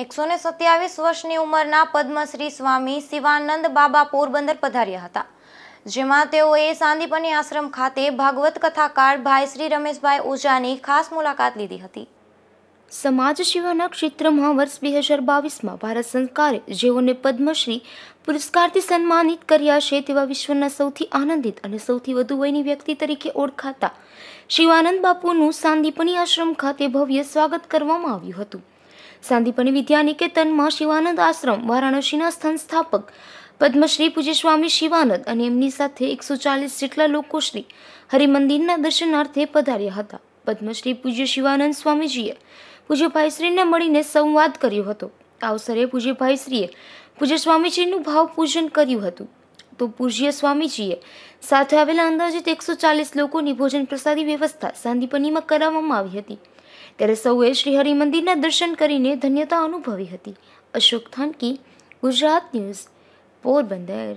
એકસો ને સત્યાવીસ વર્ષની ઉંમરના પદ્મશ્રી સ્વામી શિવાનંદ બાબા પોરબંદર પધાર્યા હતા જેમાં તેઓએ સાંદીપની આશ્રમ ખાતે ભાગવત કથાકાર ભાઈ શ્રી રમેશભાઈ ઓઝાની ખાસ મુલાકાત લીધી હતી સમાજ સેવાના ક્ષેત્રમાં વર્ષ બે હજાર બાવીસમાં ભારત સરકારે જેઓને પદ્મશ્રી પુરસ્કારથી સન્માનિત કર્યા છે તેવા વિશ્વના સૌથી આનંદિત અને સૌથી વધુ વયની વ્યક્તિ તરીકે ઓળખાતા શિવાનંદ બાપુનું સાંદીપની આશ્રમ ખાતે ભવ્ય સ્વાગત કરવામાં આવ્યું હતું સાંદીપની વિદ્યાનિકેતનમાં શિવાનંદ આશ્રમ વારાણસીના સંસ્થાપક પદ્મશ્રી પૂજ્યસ્વામી શિવાનંદ અને એમની સાથે એકસો ચાલીસ જેટલા લોકો શ્રી હરિમંદિરના દર્શનાર્થે પધાર્યા હતા પદ્મશ્રી પૂજ્ય શિવાનંદ સ્વામીજીએ પૂજ્યભાઈશ્રીને મળીને સંવાદ કર્યો હતો આ અવસરે પૂજ્યભાઈશ્રીએ પૂજ્ય સ્વામીજીનું ભાવ પૂજન કર્યું હતું તો પૂજ્ય સ્વામીજીએ સાથે આવેલા અંદાજિત એકસો ચાલીસ લોકોની ભોજન પ્રસાદી વ્યવસ્થા સાંદીપનીમાં કરાવવામાં આવી હતી ત્યારે સૌએ શ્રી હરિમંદિરના દર્શન કરીને ધન્યતા અનુભવી હતી અશોક થાનકી ગુજરાત ન્યૂઝ પોરબંદર